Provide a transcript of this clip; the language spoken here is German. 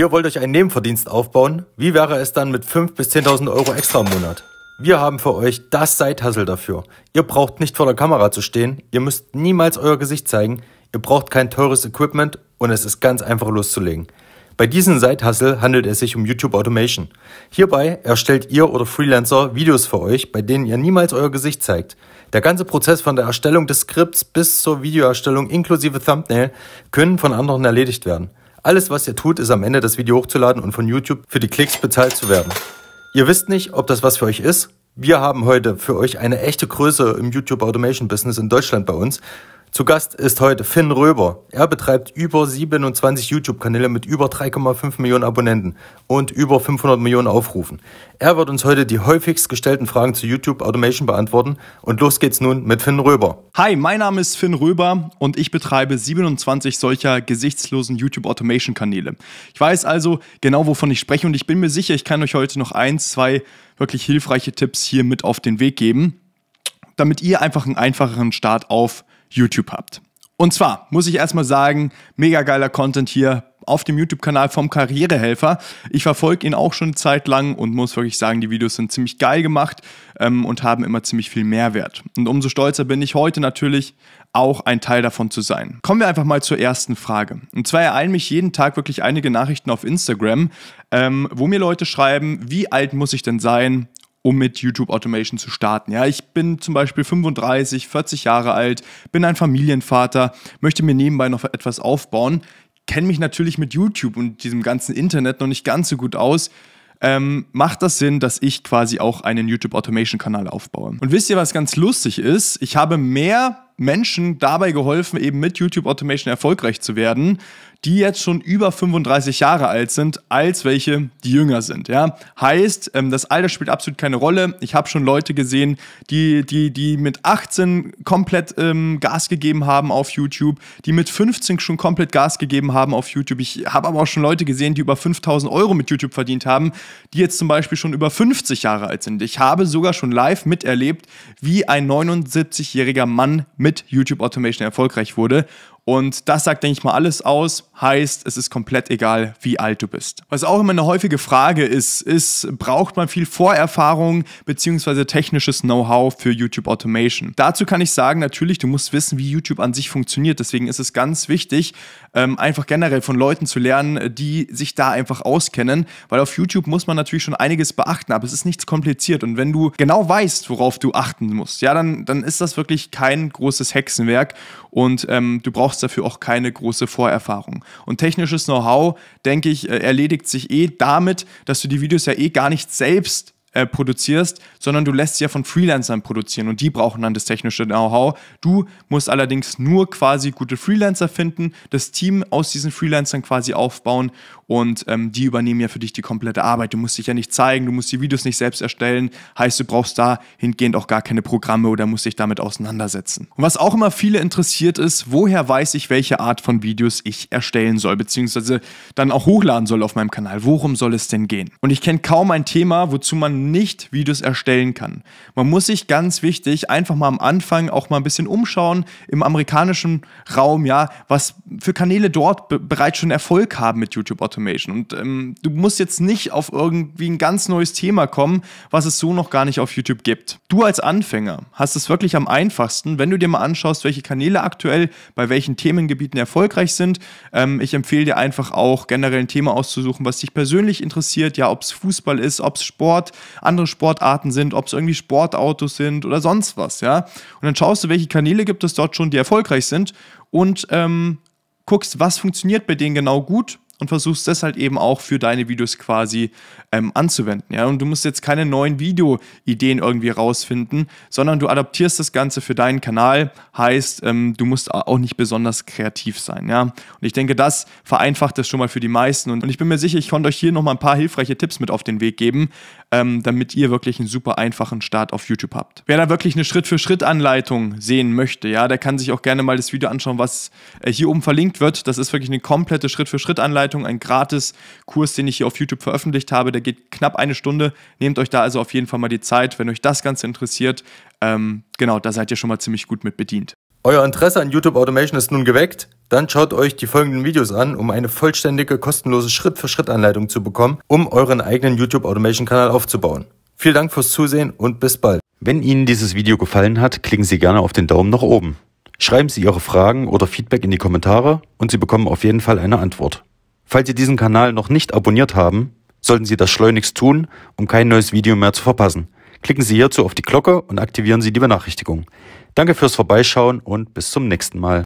Ihr wollt euch einen Nebenverdienst aufbauen? Wie wäre es dann mit 5.000 bis 10.000 Euro extra im Monat? Wir haben für euch das side dafür. Ihr braucht nicht vor der Kamera zu stehen, ihr müsst niemals euer Gesicht zeigen, ihr braucht kein teures Equipment und es ist ganz einfach loszulegen. Bei diesem side handelt es sich um YouTube Automation. Hierbei erstellt ihr oder Freelancer Videos für euch, bei denen ihr niemals euer Gesicht zeigt. Der ganze Prozess von der Erstellung des Skripts bis zur Videoerstellung inklusive Thumbnail können von anderen erledigt werden. Alles, was ihr tut, ist am Ende das Video hochzuladen und von YouTube für die Klicks bezahlt zu werden. Ihr wisst nicht, ob das was für euch ist. Wir haben heute für euch eine echte Größe im YouTube Automation Business in Deutschland bei uns zu Gast ist heute Finn Röber. Er betreibt über 27 YouTube-Kanäle mit über 3,5 Millionen Abonnenten und über 500 Millionen Aufrufen. Er wird uns heute die häufigst gestellten Fragen zu YouTube Automation beantworten. Und los geht's nun mit Finn Röber. Hi, mein Name ist Finn Röber und ich betreibe 27 solcher gesichtslosen YouTube Automation-Kanäle. Ich weiß also genau, wovon ich spreche und ich bin mir sicher, ich kann euch heute noch eins, zwei wirklich hilfreiche Tipps hier mit auf den Weg geben, damit ihr einfach einen einfacheren Start auf YouTube habt. Und zwar muss ich erstmal sagen, mega geiler Content hier auf dem YouTube-Kanal vom Karrierehelfer. Ich verfolge ihn auch schon eine Zeit lang und muss wirklich sagen, die Videos sind ziemlich geil gemacht ähm, und haben immer ziemlich viel Mehrwert. Und umso stolzer bin ich heute natürlich, auch ein Teil davon zu sein. Kommen wir einfach mal zur ersten Frage. Und zwar ereilen mich jeden Tag wirklich einige Nachrichten auf Instagram, ähm, wo mir Leute schreiben, wie alt muss ich denn sein, um mit YouTube Automation zu starten. Ja, ich bin zum Beispiel 35, 40 Jahre alt, bin ein Familienvater, möchte mir nebenbei noch etwas aufbauen, kenne mich natürlich mit YouTube und diesem ganzen Internet noch nicht ganz so gut aus. Ähm, macht das Sinn, dass ich quasi auch einen YouTube Automation Kanal aufbaue? Und wisst ihr, was ganz lustig ist? Ich habe mehr Menschen dabei geholfen, eben mit YouTube Automation erfolgreich zu werden, die jetzt schon über 35 Jahre alt sind, als welche, die jünger sind. Ja? Heißt, ähm, das Alter spielt absolut keine Rolle. Ich habe schon Leute gesehen, die, die, die mit 18 komplett ähm, Gas gegeben haben auf YouTube, die mit 15 schon komplett Gas gegeben haben auf YouTube. Ich habe aber auch schon Leute gesehen, die über 5000 Euro mit YouTube verdient haben, die jetzt zum Beispiel schon über 50 Jahre alt sind. Ich habe sogar schon live miterlebt, wie ein 79-jähriger Mann mit YouTube Automation erfolgreich wurde. Und das sagt, denke ich mal, alles aus. Heißt, es ist komplett egal, wie alt du bist. Was auch immer eine häufige Frage ist, ist, braucht man viel Vorerfahrung bzw. technisches Know-how für YouTube Automation? Dazu kann ich sagen, natürlich, du musst wissen, wie YouTube an sich funktioniert. Deswegen ist es ganz wichtig, ähm, einfach generell von Leuten zu lernen, die sich da einfach auskennen. Weil auf YouTube muss man natürlich schon einiges beachten, aber es ist nichts kompliziert. Und wenn du genau weißt, worauf du achten musst, ja, dann, dann ist das wirklich kein großes Hexenwerk und ähm, du brauchst brauchst dafür auch keine große Vorerfahrung. Und technisches Know-how, denke ich, äh, erledigt sich eh damit, dass du die Videos ja eh gar nicht selbst äh, produzierst, sondern du lässt sie ja von Freelancern produzieren und die brauchen dann das technische Know-how. Du musst allerdings nur quasi gute Freelancer finden, das Team aus diesen Freelancern quasi aufbauen und ähm, die übernehmen ja für dich die komplette Arbeit. Du musst dich ja nicht zeigen, du musst die Videos nicht selbst erstellen, heißt, du brauchst da hingehend auch gar keine Programme oder musst dich damit auseinandersetzen. Und was auch immer viele interessiert ist, woher weiß ich, welche Art von Videos ich erstellen soll, beziehungsweise dann auch hochladen soll auf meinem Kanal. Worum soll es denn gehen? Und ich kenne kaum ein Thema, wozu man nicht Videos erstellen kann. Man muss sich ganz wichtig einfach mal am Anfang auch mal ein bisschen umschauen im amerikanischen Raum, ja, was für Kanäle dort bereits schon Erfolg haben mit YouTube Automation. Information. Und ähm, du musst jetzt nicht auf irgendwie ein ganz neues Thema kommen, was es so noch gar nicht auf YouTube gibt. Du als Anfänger hast es wirklich am einfachsten, wenn du dir mal anschaust, welche Kanäle aktuell bei welchen Themengebieten erfolgreich sind. Ähm, ich empfehle dir einfach auch generell ein Thema auszusuchen, was dich persönlich interessiert. Ja, ob es Fußball ist, ob es Sport, andere Sportarten sind, ob es irgendwie Sportautos sind oder sonst was. Ja, und dann schaust du, welche Kanäle gibt es dort schon, die erfolgreich sind und ähm, guckst, was funktioniert bei denen genau gut und versuchst das halt eben auch für deine Videos quasi ähm, anzuwenden. Ja? Und du musst jetzt keine neuen Videoideen irgendwie rausfinden, sondern du adaptierst das Ganze für deinen Kanal. Heißt, ähm, du musst auch nicht besonders kreativ sein. Ja? Und ich denke, das vereinfacht es schon mal für die meisten. Und, und ich bin mir sicher, ich konnte euch hier nochmal ein paar hilfreiche Tipps mit auf den Weg geben, ähm, damit ihr wirklich einen super einfachen Start auf YouTube habt. Wer da wirklich eine Schritt-für-Schritt-Anleitung sehen möchte, ja, der kann sich auch gerne mal das Video anschauen, was äh, hier oben verlinkt wird. Das ist wirklich eine komplette Schritt-für-Schritt-Anleitung Anleitung, ein gratis Kurs, den ich hier auf YouTube veröffentlicht habe. Der geht knapp eine Stunde. Nehmt euch da also auf jeden Fall mal die Zeit, wenn euch das Ganze interessiert. Ähm, genau, da seid ihr schon mal ziemlich gut mit bedient. Euer Interesse an YouTube Automation ist nun geweckt? Dann schaut euch die folgenden Videos an, um eine vollständige, kostenlose Schritt-für-Schritt-Anleitung zu bekommen, um euren eigenen YouTube Automation-Kanal aufzubauen. Vielen Dank fürs Zusehen und bis bald. Wenn Ihnen dieses Video gefallen hat, klicken Sie gerne auf den Daumen nach oben. Schreiben Sie Ihre Fragen oder Feedback in die Kommentare und Sie bekommen auf jeden Fall eine Antwort. Falls Sie diesen Kanal noch nicht abonniert haben, sollten Sie das schleunigst tun, um kein neues Video mehr zu verpassen. Klicken Sie hierzu auf die Glocke und aktivieren Sie die Benachrichtigung. Danke fürs Vorbeischauen und bis zum nächsten Mal.